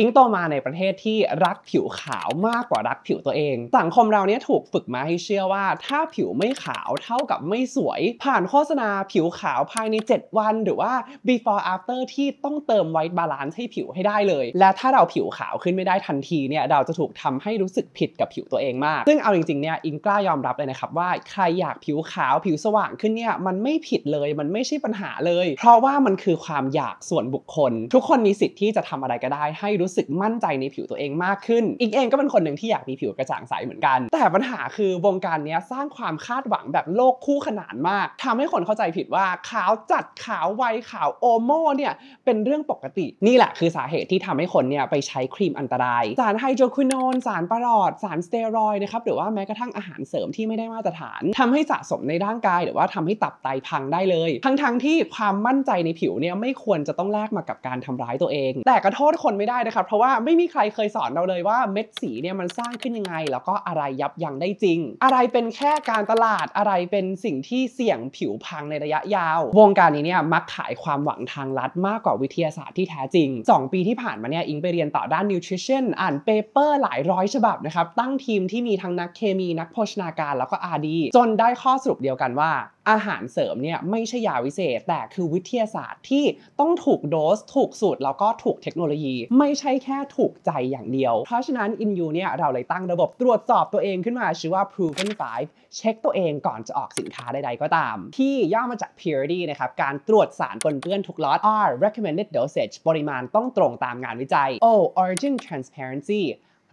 อิงโตมาในประเทศที่รักผิวขาวมากกว่ารักผิวตัวเองสังคมเราเนี้ยถูกฝึกมาให้เชื่อว่า ถ้าผิวไม่ขาวเท่ากับไม่สวย ผ่านโฆษณาผิวขาวภายใน 7 วัน หรือว่า before after ที่ต้องเติมไวท์บาลานซ์ให้ผิวให้ได้เลย และถ้าเราผิวขาวขึ้นไม่ได้ทันทีเนี่ยเราจะถูกทำให้รู้สึกผิดกับผิวตัวเองมาก ซึ่งเอาจริงๆเนี่ยอิงกล้ายอมรับเลยนะครับว่า ใครอยากผิวขาวผิวสว่างขึ้นเนี่ยมันไม่ผิดเลยมันไม่ใช่ปัญหาเลย เพราะว่ามันคือความอยากส่วนบุคคลทุกคนมีสิทธิ์ที่จะทำอะไรก็ได้ให้รู้สึกมั่นใจในผิวตัวเองมากขึ้นอิงเองก็เป็นคนหนึ่งที่อยากมีผิวกระจ่างใสเหมือนกัน แต่ปัญหาคือวงการนี้สร้างความคาดหวังแบบโลกคู่ขนานมากทำให้คนเข้าใจผิดว่าขาวจัดขาวไวขาวโอโมเนี่ย เป็นเรื่องปกติ นี่แหละคือสาเหตุที่ทำให้คนเนี่ยไปใช้ครีมอันตราย สารไฮโดรควินอน สารปรอด สารสเตียรอยนะครับ หรือว่าแม้กระทั่งอาหารเสริมที่ไม่ได้มาตรฐาน ทำให้สะสมในร่างกายหรือว่าทำให้ตับไตพังได้เลย ทั้งๆทที่ความมั่นใจในผิวเนี่ยไม่ควรจะต้องแลกมากับการทำร้ายตัวเอง แต่ก็โทษคนไม่ได้นะครับเพราะว่าไม่มีใครเคยสอนเราเลยว่าเม็ดสีเนี่ยมันสร้างขึ้นยังไงแล้วก็อะไรยับยั้งได้จริง อะไรเป็นแค่การตลาดอะไรเป็นสิ่งที่เสี่ยงผิวพังในระยะยาว วงการนี้เนี่ยมักขายความหวังทางลัดมากกว่าวิทยาศาสตร์ที่แท้จริง 2 ปีที่ผ่านมาเนี่ย อิงไปเรียนต่อด้านนิวทริชั่นอ่านเปเปอร์หลายร้อยฉบับนะครับ ตั้งทีมที่มีทั้งนักเคมี นักโภชนาการแล้วก็อาดีจนได้ข้อสรุปเดียวกันว่า อาหารเสริมเนี่ยไม่ใช่ยาวิเศษ แต่คือวิทยาศาสตร์ที่ต้องถูกโดส ถูกสูตร แล้วก็ถูกเทคโนโลยี ไม่ใช่แค่ถูกใจอย่างเดียว เพราะฉะนั้นอินยูเนี่ยเราเลยตั้งระบบตรวจสอบตัวเองขึ้นมาชื่อว่า Proven 5เช็คตัวเองก่อนจะออกสินค้าใดๆก็ตาม ที่ย่อมาจาก purity นะครับ การตรวจสารปนเปื้อนทุกล็อต R recommended dosage ปริมาณต้องตรงตามงานวิจัย O origin transparency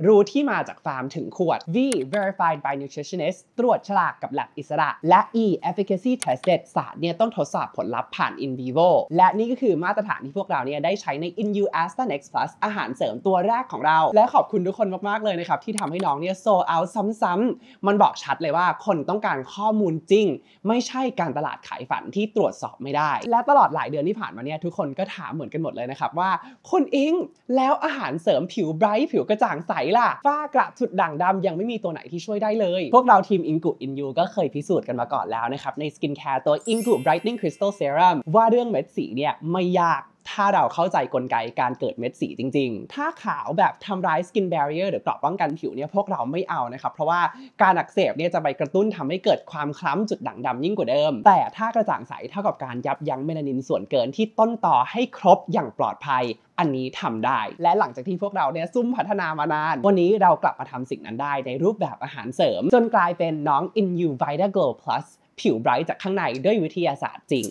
รู้ที่มาจากฟาร์มถึงขวด V verified by nutritionist ตรวจฉลากกับหลักอิสระ และ E efficacy tested ศาสตร์เนี่ยต้องทดสอบผลลัพธ์ผ่าน in vivo และนี่ก็คือมาตรฐานที่พวกเราเนี่ยได้ใช้ใน in u Asta n e x Plus อาหารเสริมตัวแรกของเรา และขอบคุณทุกคนมากๆเลยนะครับ ที่ทำให้น้องเนี่ยโซเอาซ้ำๆ มันบอกชัดเลยว่าคนต้องการข้อมูลจริง ไม่ใช่การตลาดขายฝันที่ตรวจสอบไม่ได้ และตลอดหลายเดือนที่ผ่านมาเนี่ยทุกคนก็ถามเหมือนกันหมดเลยนะครับว่าคุณอิงแล้วอาหารเสริมผิวไบรท์ผิวกระจ่างใสล่ะฝ้ากระสุดด่างดำยังไม่มีตัวไหนที่ช่วยได้เลย พวกเราทีมอิงกุอินยูก็เคยพิสูจน์กันมาก่อนแล้วนะครับ ในสกินแคร์ตัวอิงกุไบรท์ t ิ n งคริสตัลเซรั่มว่าเรื่องเม็ดสีเนี่ยไม่ยากถ้าเราเข้าใจกลไกการเกิดเม็ดสีจริงๆ ถ้าขาวแบบทำร้ายสกินแบเรียร์หรือกรอบป้องกันผิวเนี่ยพวกเราไม่เอานะครับ เพราะว่าการอักเสบเนี่ยจะไปกระตุ้นทำให้เกิดความคล้ำจุดด่างดำยิ่งกว่าเดิม แต่ถ้ากระจ่างใสเท่ากับการยับยั้งเมลานินส่วนเกินที่ต้นต่อให้ครบอย่างปลอดภัย อันนี้ทำได้ และหลังจากที่พวกเราเนี่ยซุ่มพัฒนามานาน วันนี้เรากลับมาทำสิ่งนั้นได้ในรูปแบบอาหารเสริม จนกลายเป็นน้อง In You Vita Glow Plus ผิวไบรท์จากข้างในด้วยวิทยาศาสตร์จริง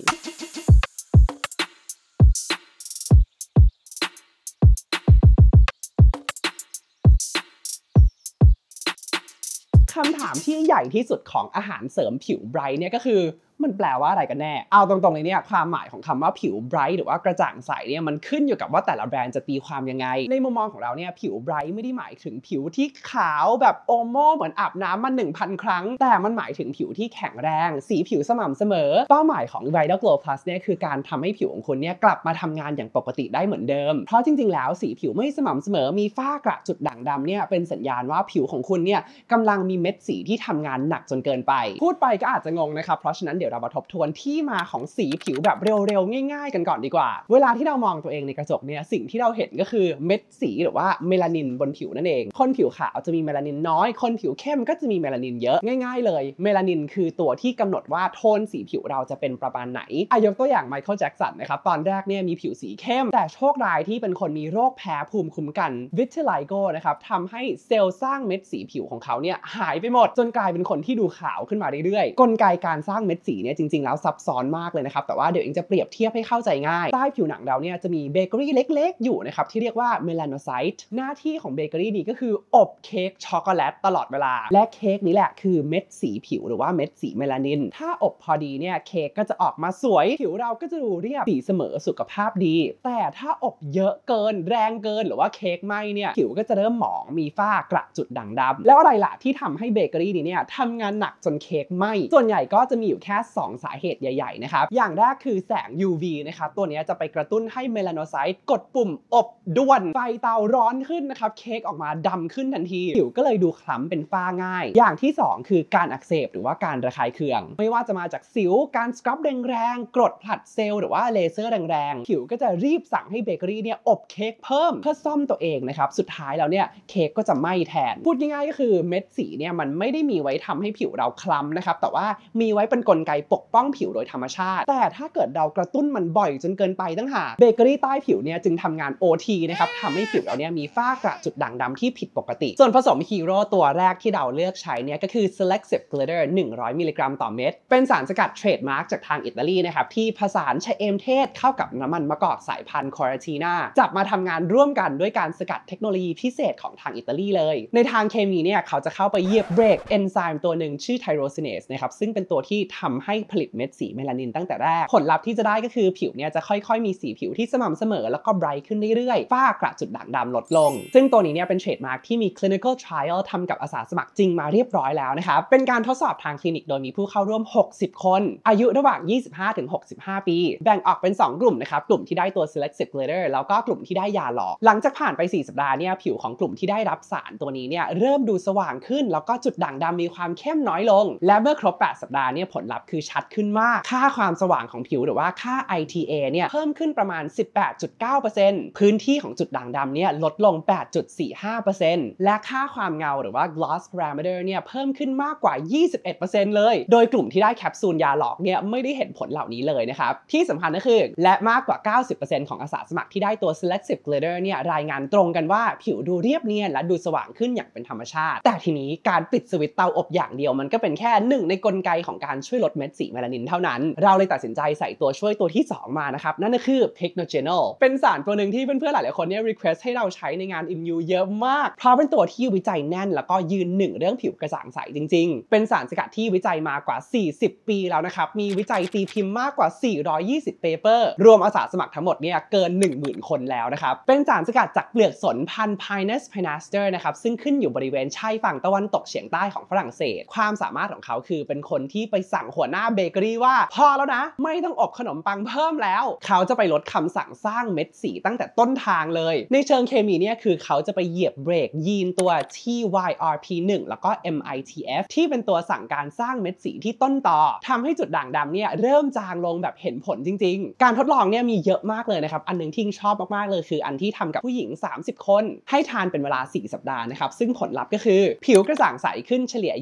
คำถามที่ใหญ่ที่สุดของอาหารเสริมผิวไบรท์เนี่ยก็คือมันแปลว่าอะไรกันแน่ เอาตรงๆเลยเนี่ยความหมายของคำว่าผิวไบรท์หรือว่ากระจ่างใสเนี่ยมันขึ้นอยู่กับว่าแต่ละแบรนด์จะตีความยังไง ในมุมมองของเราเนี่ยผิวไบรท์ไม่ได้หมายถึงผิวที่ขาว แบบโอโมเหมือนอาบน้ำมา1,000 ครั้ง แต่มันหมายถึงผิวที่แข็งแรง สีผิวสม่ำเสมอ เป้าหมายของ Vital Glow Plus เนี่ยคือการทำให้ผิวของคุณเนี่ยกลับมาทำงานอย่างปกติได้เหมือนเดิมเพราะจริงๆแล้วสีผิวไม่สม่ำเสมอมีฝ้ากระจุดด่างดำเนี่ยเป็นสัญญาณว่าผิวของคุณเนี่ยกำลังมีเม็ดสีที่ทำงานหนักจนเกินไป พูดไปก็อาจจะงงนะครับเพราะฉะนั้นเดี๋ยวดี๋ยวเรามาทบทวนที่มาของสีผิวแบบเร็วๆง่ายๆกันก่อนดีกว่า เวลาที่เรามองตัวเองในกระจกเนี่ย สิ่งที่เราเห็นก็คือเม็ดสีหรือว่าเมลานินบนผิวนั่นเอง คนผิวขาวจะมีเมลานินน้อย คนผิวเข้มก็จะมีเมลานินเยอะง่ายๆเลย เมลานินคือตัวที่กำหนดว่าโทนสีผิวเราจะเป็นประมาณไหน อายกตัวอย่างไมเคิลแจ็กสันนะครับตอนแรกเนี่ยมีผิวสีเข้ม แต่โชคร้ายที่เป็นคนมีโรคแพ้ภูมิคุ้มกันวิทไลโกนะครับทำให้เซลล์สร้างเม็ดสีผิวของเขาเนี่ยหายไปหมดจนกลายเป็นคนที่ดูขาวขึ้นมาเรื่อยๆกลไกการสร้างเม็ดสีเนี่ยจริง ๆ แล้วซับซ้อนมากเลยนะครับ แต่ว่าเดี๋ยวเองจะเปรียบเทียบให้เข้าใจง่าย ใต้ผิวหนังเราเนี่ยจะมีเบเกอรี่เล็ก ๆ อยู่นะครับ ที่เรียกว่าเมลานอไซต์หน้าที่ของเบเกอรี่นี้ก็คืออบเค้กช็อกโกแลตตลอดเวลา และเค้กนี้แหละคือเม็ดสีผิวหรือว่าเม็ดสีเมลานิน ถ้าอบพอดีเนี่ย เค้กก็จะออกมาสวยผิวเราก็จะดูเรียบสีเสมอสุขภาพดี แต่ถ้าอบเยอะเกินแรงเกิน หรือว่าเค้กไหมเนี่ยผิวก็จะเริ่มหมองมีฝ้ากระจุดด่างดำแล้วอะไรล่ะที่ทำให้เบเกอรี่นี้เนี่ยทำงานหนักจนเค้กไหมส่วนใหญ่ก็จะมีอยู่แค่2 สาเหตุใหญ่ ๆ นะครับ อย่างแรกคือแสง UV นะครับ ตัวนี้จะไปกระตุ้นให้เมลานอไซต์ กดปุ่มอบด่วน ไฟเตาร้อนขึ้นนะครับ เค้กออกมาดำขึ้นทันที ผิวก็เลยดูคล้ำเป็นฝ้าง่าย อย่างที่ 2 คือการอักเสบหรือว่าการระคายเคือง ไม่ว่าจะมาจากสิว การสครับแรง ๆกรดผลัดเซลล์หรือว่าเลเซอร์แรงๆผิวก็จะรีบสั่งให้เบเกอรี่เนี่ยอบเค้กเพิ่มเพื่อซ่อมตัวเองนะครับสุดท้ายแล้วเนี่ยเค้กก็จะไหม้แทน พูดง่ายๆก็คือเม็ดสีเนี่ยมันไม่ได้มีไว้ทำให้ผิวเราคล้ำนะครับแต่ว่ามีไว้เป็นกลไกปกป้องผิวโดยธรรมชาติ แต่ถ้าเกิดเรากระตุ้นมันบ่อยจนเกินไปตั้งหากเบเกอรี่ใต้ผิวเนี่ยจึงทำงาน OT นะครับทำให้ผิวเราเนี่ยมีฝ้ากระจุดด่างดำที่ผิดปกติ ส่วนผสมฮีโร่ตัวแรกที่เราเลือกใช้เนี่ยก็คือ selective glitter 100มิลลิกรัมต่อเม็ดเป็นสารสกัดเทรดมาร์กจากทางอิตาลีนะครับที่ผสานชะเอมเทศ เข้ากับน้ำมันมะกอกสายพันธุ์คอร์ตีนาจับมาทำงานร่วมกันด้วยการสกัดเทคโนโลยีพิเศษของทางอิตาลีเลยในทางเคมีเนี่ยเขาจะเข้าไปเยียบเบรกเอนไซม์ตัวหนึ่งชื่อไทโรซินเอสนะครับซึ่งเป็นตัวที่ทำให้ผลิตเม็ดสีเมลานินตั้งแต่แรก ผลลัพธ์ที่จะได้ก็คือผิวเนี่ยจะค่อยๆมีสีผิวที่สม่ำเสมอ แล้วก็ไบรท์ขึ้นเรื่อยๆ ฝ้ากระจุดด่างดำลดลง ซึ่งตัวนี้เนี่ยเป็นเทรดมาร์กที่มี clinical trial ทำกับอาสาสมัครจริงมาเรียบร้อยแล้วนะคะเป็นการทดสอบทางคลินิกโดยมีผู้เข้าร่วม 60 คน อายุระหว่าง 25-65 ปี แบ่งออกเป็น 2 กลุ่มนะครับกลุ่มที่ได้ตัว selective glitter แล้วก็กลุ่มที่ได้ยาหลอก หลังจากผ่านไป4สัปดาห์เนี่ยผิวของกลุ่มที่ได้รับสารตัวนี้เนี่ยเริ่มดูสว่างขึ้น แล้วก็จุดด่างดำมีความเข้มน้อยลง และเมื่อครบ 8 สัปดาห์เนี่ยผลลัพธ์คือชัดขึ้นมาก ค่าความสว่างของผิวหรือว่าค่า ITA เนี่ยเพิ่มขึ้นประมาณ 18.9%พื้นที่ของจุดด่างดำเนี่ยลดลง 8.45%และค่าความเงาหรือว่า gloss parameter เนี่ยเพิ่มขึ้นมากกว่า 21%เลย โดยกลุ่มที่ได้แคปซูลยาหลอกเนี่ยไม่ได้เห็นผลเหล่านี้เลยนะครับ ที่สำคัญก็คือ และมากกว่า 90%ของอาสาสมัครที่ได้ตัว selective glitter เนี่ยรายงานตรงกันว่าผิวดูเรียบเนียนและดูสว่างขึ้นอย่างเป็นธรรมชาติแต่ทีนี้การปิดสวิตเตาอบอย่างเดียวมันก็เป็นแค่หนึ่งในกลไกของการช่วยลดเม็ดสีเมลานินเท่านั้นเราเลยตัดสินใจใส่ตัวช่วยตัวที่ 2 มานะครับ นั่นก็คือเทคโนเจนอลเป็นสารตัวหนึ่งที่เพื่อนๆ หลายๆคนเนี่ยรีเควสให้เราใช้ในงานอินยูเยอะมาก เพราะเป็นตัวที่วิจัยแน่น แล้วก็ยืนหนึ่งเรื่องผิวกระจ่างใสจริงๆ เป็นสารสกัดที่วิจัยมากว่า 40 ปีแล้วนะครับ มีวิจัยตีพิมพ์มากกว่า 420เปเปอร์รวมอาสาสมัครทั้งหมดเนี่ยเกิน10,000คนแล้วนะครับเป็นสารสกัดจากเปลือกสนพันธุ์เนสไพน i สเตอร์นะครับซึ่งขึ้นอยู่บริเวณชายฝั่งตะวันตกเฉียงใต้ของฝรั่งเศสความสามารถของเขาคือเป็นคนที่ไปสั่งหัวหน้าเบเกอรี่ว่า พอแล้วนะ ไม่ต้องอบขนมปังเพิ่มแล้ว เขาจะไปลดคำสั่งสร้างเม็ดสี ตั้งแต่ต้นทางเลย ในเชิงเคมีเนี่ยคือเขาจะไปเหยียบเบรกยีนตัว TYRP1 แล้วก็ MITF ที่เป็นตัวสั่งการสร้างเม็ดสี ที่ต้นต่อทำให้จุดด่างดำเนี่ย เริ่มจางลงแบบเห็นผลจริง ๆ การทดลองเนี่ยมีเยอะมากเลยนะครับอันนึงที่ชอบมากๆเลยคือ อันที่ทำกับผู้หญิง 30 คน ให้ทานเป็นเวลา 4 สัปดาห์นะครับซึ่งผลลัพธ์ก็คือผิวกระจ่างใสขึ้นเฉลี่ย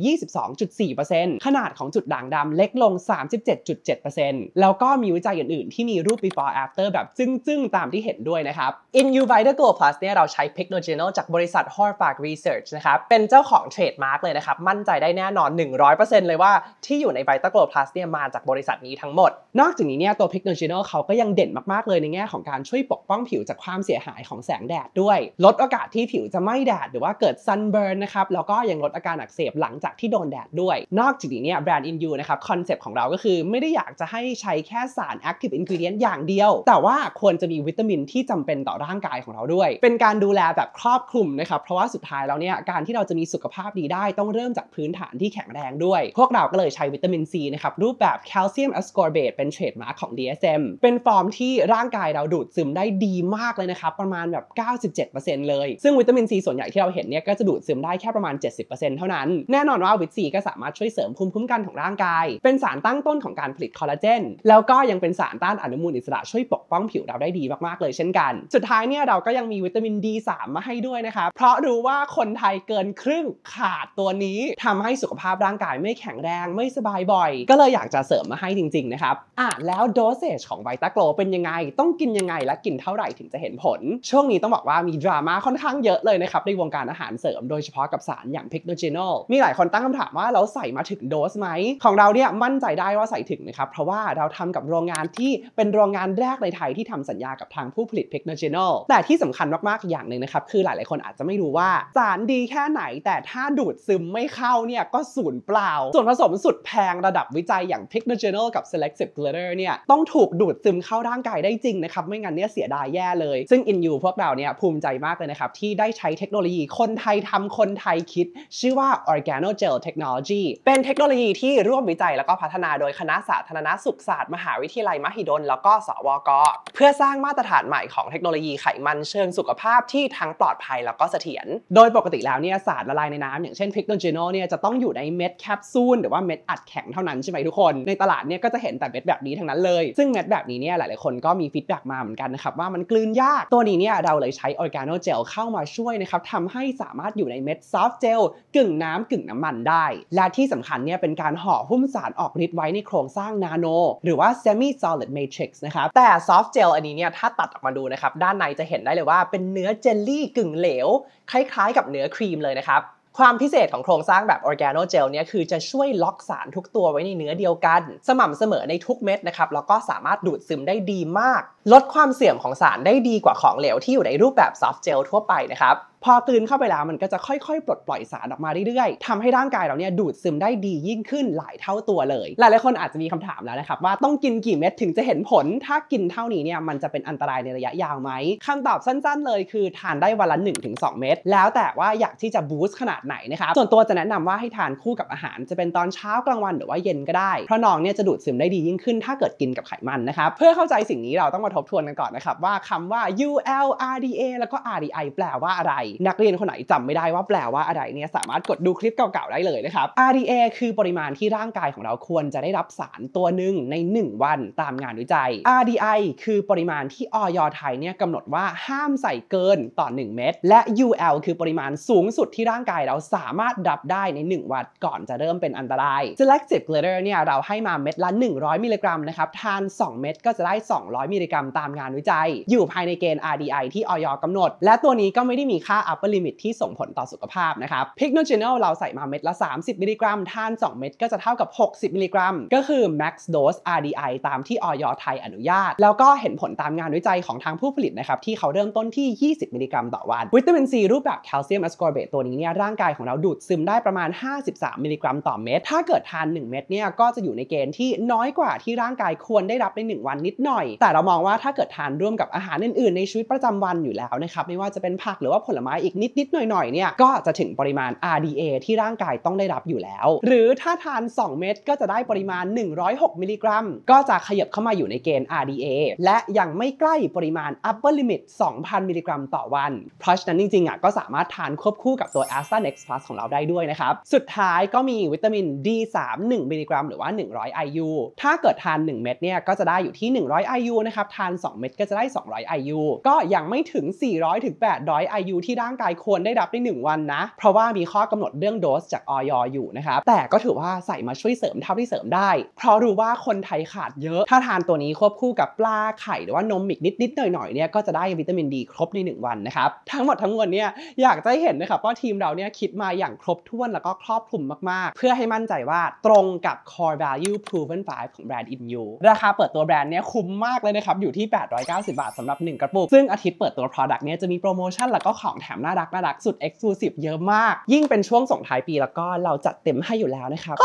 22.4%ขนาดของจุดด่างดำเล็กลง 37.7%แล้วก็มีวิจัยอื่น ๆ ที่มีรูป before after แบบซึ้งๆ ตามที่เห็นด้วย นะครับ In u v i t a g o Plus เนี่ย เราใช้ p i c โ o g ล n ี l จากบริษัท h o r f a k Research นะครับ เป็นเจ้าของเทรดมาร์กเลยนะครับ มั่นใจได้ แน่นอน 100%เลยว่า ที่อยู่ ใน v i t a g o Plus เนี่ย มาจากบริษัทนี้ทั้งหมด นอกจากนี้ เนี่ย ตัว p i c โ o g ล n ี l เขาก็ยังเด่นมากๆ เลยใน แง่ ของการ ช่วยปกป้องผิวจากความ เสียหาย ของ แสง แดด ด้วย ลดโอกาสที่ ผิว จะไหม้แดดหรือว่าเกิด sunburn นะครับแล้วก็ยังลดอาการอักเสบหลังจากที่โดนแดดด้วย นอกจากนี้เนี่ยแบรนด์อินยูนะครับคอนเซปต์ของเรา ก็คือไม่ได้อยากจะให้ใช้แค่สาร active i ิ g r e เ i นต์อย่างเดียว แต่ว่าควรจะมีวิตามินที่จำเป็นต่อร่างกายของเราด้วย เป็นการดูแลแบบครอบคลุมนะครับ เพราะว่าสุดท้ายแล้วเนี่ย การที่เราจะมีสุขภาพดีได้ต้องเริ่มจากพื้นฐานที่แข็งแรงด้วย พวกเราก็เลยใช้วิตามินซีนะครับ รูปแบบแคลเซียมอสคอร์เบตเป็นเทรดมาร์กของ DSM เป็นฟอร์มที่ร่างกายเราดูดซึมได้ดีมากเลยนะครับ ประมาณแบบ97%เลย ซึ่งวิตามินซีส่วนใหญ่ที่เราเห็นเนี่ย ก็จะดูดซึมได้แค่ประมาณ 70%เท่านั้นแน่นอนว่าวิตซีก็สามารถช่วยเสริมภูมิคุ้มกันของร่างกายเป็น็นสารตั้งต้นของการผลิตคอลลาเจน แล้วก็ยังเป็นสารต้านอนุมูลอิสระช่วยปกป้องผิวเราได้ดีมากๆเลยเช่นกัน สุดท้ายเนี่ยเราก็ยังมีวิตามิน D3 มาให้ด้วยนะคะเพราะรู้ว่าคนไทยเกินครึ่งขาดตัวนี้ทำให้สุขภาพร่างกายไม่แข็งแรงไม่สบายบ่อย ก็เลยอยากจะเสริมมาให้จริงๆ นะครับอ่ะแล้วโดสเซจของไวตาโกลเป็นยังไงต้องกินยังไง และกินเท่าไหร่ถึงจะเห็นผล ช่วงนี้ต้องบอกว่ามีดราม่าค่อนข้างเยอะเลยนะครับในวงการอาหารเสริมโดยเฉพาะกับสารอย่างพิกโดเจนอลมีหลายคนตั้งคำถามว่าเราใส่มาถึงโดสไหมของเราเนี่ยไมั่นใจได้ว่าใส่ถึงนะครับ เพราะว่าเราทำกับโรงงานที่เป็นโรงงานแรกในไทยที่ทำสัญญากับทางผู้ผลิตเ p e c n o g e นอลแต่ที่สำคัญมากๆอย่างหนึ่งนะครับ คือหลายๆคนอาจจะไม่รู้ว่า สารดีแค่ไหนแต่ถ้าดูดซึมไม่เข้าเนี่ยก็สูญเปล่า ส่วนผสมสุดแพงระดับวิจัยอย่างเ p e c n o g e นอลกับ selective glitter เนี่ยต้องถูกดูดซึมเข้าร่างกายได้จริงนะครับไม่งั้นเนี่ยเสียดายแย่เลยซึ่งอินยูพวกเราเนี่ยภูมิใจมากเลยนะครับที่ได้ใช้เทคโนโลยีคนไทยทำคนไทยคิด ชื่อว่า organogel technology เป็นเทคโนโลยีที่ร่วมวิจัยแล้วก็พัฒนาโดยคณะสาธารณสุขศาสตร์ มหาวิทยาลัยมหิดล แล้วก็สวก เพื่อสร้างมาตรฐานใหม่ของเทคโนโลยีไขมันเชิงสุขภาพที่ทั้งปลอดภัยแล้วก็เสถียรโดยปกติแล้วเนี่ยสารละลายในน้ำอย่างเช่นพิกโนเจโนเนี่ยจะต้องอยู่ในเม็ดแคปซูลหรือว่าเม็ดอัดแข็งเท่านั้นใช่ไหมทุกคน ในตลาดเนี่ยก็จะเห็นแต่เม็ดแบบนี้ทั้งนั้นเลย ซึ่งเม็ดแบบนี้เนี่ยหลาย ๆ คนก็มีฟีดแบ็กมาเหมือนกันนะครับว่ามันกลืนยากตัวนี้เนี่ยเราเลยใช้ออร์แกโนเจลเข้ามาช่วยนะครับทำให้สามารถอยู่ในเม็ดซอฟต์เจลกึ่งน้ำกึ่งน้ำมันได้และที่สำคัญเนี่ยเป็นการห่อหุ้มสารอออกฤทธิ์ไว้ในโครงสร้างนาโนหรือว่า semi solid matrix นะครับ แต่ soft gel อันนี้เนี่ย ถ้าตัดออกมาดูนะครับ ด้านในจะเห็นได้เลยว่าเป็นเนื้อเจลลี่กึ่งเหลว คล้ายๆ กับเนื้อครีมเลยนะครับ ความพิเศษของโครงสร้างแบบออร์แกโนเจลเนี่ย คือจะช่วยล็อกสารทุกตัวไว้ในเนื้อเดียวกัน สม่ำเสมอในทุกเม็ดนะครับ แล้วก็สามารถดูดซึมได้ดีมาก ลดความเสื่อมของสารได้ดีกว่าของเหลวที่อยู่ในรูปแบบซอฟต์เจลทั่วไปนะครับพอกลืนเข้าไปแล้วมันก็จะค่อยๆ ปลดปล่อยสารออกมาเรื่อยๆทำให้ร่างกายเราเนี่ยดูดซึมได้ดียิ่งขึ้นหลายเท่าตัวเลย หลายๆคนอาจจะมีคำถามแล้วนะครับ ว่าต้องกินกี่เม็ดถึงจะเห็นผลถ้ากินเท่านี้เนี่ย มันจะเป็นอันตรายในระยะยาวไหมคำตอบสั้นๆ เลยคือ ทานได้วันละ 1-2 เม็ดแล้วแต่ว่าอยากที่จะบูสต์ขนาดไหนนะครับส่วนตัวจะแนะนำว่าให้ทานคู่กับอาหาร จะเป็นตอนเช้ากลางวันหรือว่าเย็นก็ได้ เพราะน้องเนี่ยจะดูดซึมได้ดียิ่งขึ้นถ้าเกิดกินกับไขมันนะครับเพื่อเข้าใจสิ่งนี้เราต้องมาทบทวนกันก่อนนะครับว่าคำว่า ULRDA แล้วก็ RDI แปลว่าอะไรนักเรียนคนไหนจำไม่ได้ว่าแปลว่าอะไรเนี่ยสามารถกดดูคลิปเก่าๆได้เลยนะครับ RDA คือปริมาณที่ร่างกายของเราควรจะได้รับสารตัวหนึ่งใน 1 วันตามงานวิจัย RDI คือปริมาณที่ออยไทยเนี่ยกำหนดว่าห้ามใส่เกินต่อ 1 เม็ด และ UL คือปริมาณสูงสุดที่ร่างกายเราสามารถรับได้ใน 1 วันก่อนจะเริ่มเป็นอันตราย selective glitter เนี่ยเราให้มาเม็ดละ 100มิลลิกรัมนะครับทาน 2 เม็ดก็จะได้ 200มิลลิกรัม ตามงานวิจัย อยู่ภายในเกณฑ์ RDI ที่ออยกำหนด และตัวนี้ก็ไม่ได้มีค่าา upper limit ที่ส่งผลต่อสุขภาพนะครับ p i ก n o g e n o l เราใส่มาเม็ดละ 30 มิลลิกรัม ทาน 2 เม็ดก็จะเท่ากับ 60 มิลลิกรัม ก็คือ max dose RDI ตามที่ออย ไทยอนุญาต แล้วก็เห็นผลตามงานวิจัยของทางผู้ผลิตนะครับ ที่เขาเริ่มต้นที่ 20 มิลลิกรัมต่อวัน วิตามินซีรูปแบบแคลเซียมแอสคอร์เบตตัวนี้เนี่ยร่างกายของเราดูดซึมได้ประมาณ 53 มิลลิกรัม ต่อเม็ด ถ้าเกิดทาน 1 เม็ดเนี่ยก็จะอยู่ในเกณฑ์ที่น้อยกว่าที่ร่างกายควรได้รับใน 1 วันนิดหน่อย แต่เรามองว่าถ้าเกิดทานร่วมกับอาหารอื่น ๆ ในชีวิตประจำวันอยู่แล้วนะครับไม่ว่าจะเป็นผักหรือว่าผลไม้อีกนิดนิดหน่อยหน่อยเนี่ยก็จะถึงปริมาณ RDA ที่ร่างกายต้องได้รับอยู่แล้ว หรือถ้าทาน 2 เม็ดก็จะได้ปริมาณ 106มิลลิกรัม ก็จะขยับเข้ามาอยู่ในเกณฑ์ RDA และยังไม่ใกล้ปริมาณ upper limit 2,000มิลลิกรัม ต่อวัน เพราะฉะนั้นจริงๆอ่ะก็สามารถทานควบคู่กับตัว a s t a Next Plus ของเราได้ด้วยนะครับ สุดท้ายก็มีวิตามิน D3 1มิลลิกรัมหรือว่า 100 IU ถ้าเกิดทาน 1 เม็ดเนี่ยก็จะได้อยู่ที่100 IU นะครับ ทาน2เม็ดก็จะได้200 IU ก็ยังไม่ถึง400ถึง800 IU ที่ร่างกายควรได้รับใน1วันนะเพราะว่ามีข้อกำหนดเรื่องโดสจากออยอยู่นะครับ แต่ก็ถือว่าใส่มาช่วยเสริมเท่าที่เสริมได้ เพราะรู้ว่าคนไทยขาดเยอะถ้าทานตัวนี้ควบคู่กับปลาไข่ หรือว่านมอีกนิดๆหน่อยๆเนี่ยก็จะได้วิตามินดีครบใน 1 วันนะครับ ทั้งหมดทั้งมวลเนี่ยอยากจะเห็นนะครับว่าทีมเราเนี่ยคิดมาอย่างครบถ้วนแล้วก็ครอบคลุมมากๆ เพื่อให้มั่นใจว่าตรงกับ core value proven e ของแบรนด์ InU ราคาเปิดตัวแบรนด์เนี่ยคุ้มมากเลยนะครับอยู่ที่ 890 บาทสำหรับ1กระปุกซึ่งอาทิตย์เปิดตัว product เนี่ยจะมีโปรโมชั่นแล้วก็ของแถมน่ารักน่ารักสุดเอกซ์คลูซีฟเยอะมาก ยิ่งเป็นช่วงส่งท้ายปีแล้วก็เราจัดเต็มให้อยู่แล้วนะครับ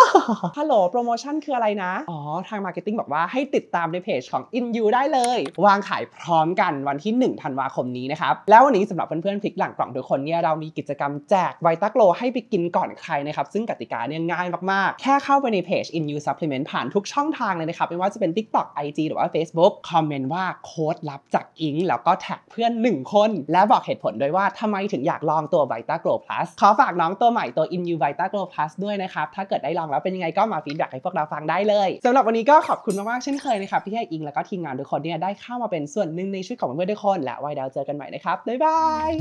ฮัลโหลโปรโมชั่นคืออะไรนะ อ๋อ ทางมาร์เก็ตติ้งบอกว่าให้ติดตามในเพจของ InU ได้เลย วางขายพร้อมกันวันที่1ธันวาคมนี้นะครับ แล้ววันนี้สำหรับเพื่อนๆพลิกหลังกล่องทุกคนเนี่ยเรามีกิจกรรมแจกไวต้าโกลให้ไปกินก่อนใครนะครับซึ่งกติกาเนี่ยง่ายมากๆแค่เข้าไปในเพจ InU Supplement ผ่านทุกช่องทางเลยนะครับไม่ว่าจะเป็น TikTok IG หรือว่า Facebook คอมเมนต์ว่าโค้ดลับจากอิง แล้วก็แท็กเพื่อน 1 คน และบอกเหตุผลด้วยว่าทำำไมถึงอยากลองตัว Vita Glow Plus ขอฝากน้องตัวใหม่ตัว In You Vita Glow Plus ด้วยนะครับ ถ้าเกิดได้ลองแล้วเป็นยังไงก็มาฟีดแบ็กให้พวกเราฟังได้เลย สำหรับวันนี้ก็ขอบคุณมากๆเช่นเคยนะครับที่ให้อิงแล้วก็ทีมงานทุกคนเนี่ยได้เข้ามาเป็นส่วนหนึ่งในชีวิตของเพื่อนทุกคน และไว้เดาวเจอกันใหม่นะครับ บ๊ายบาย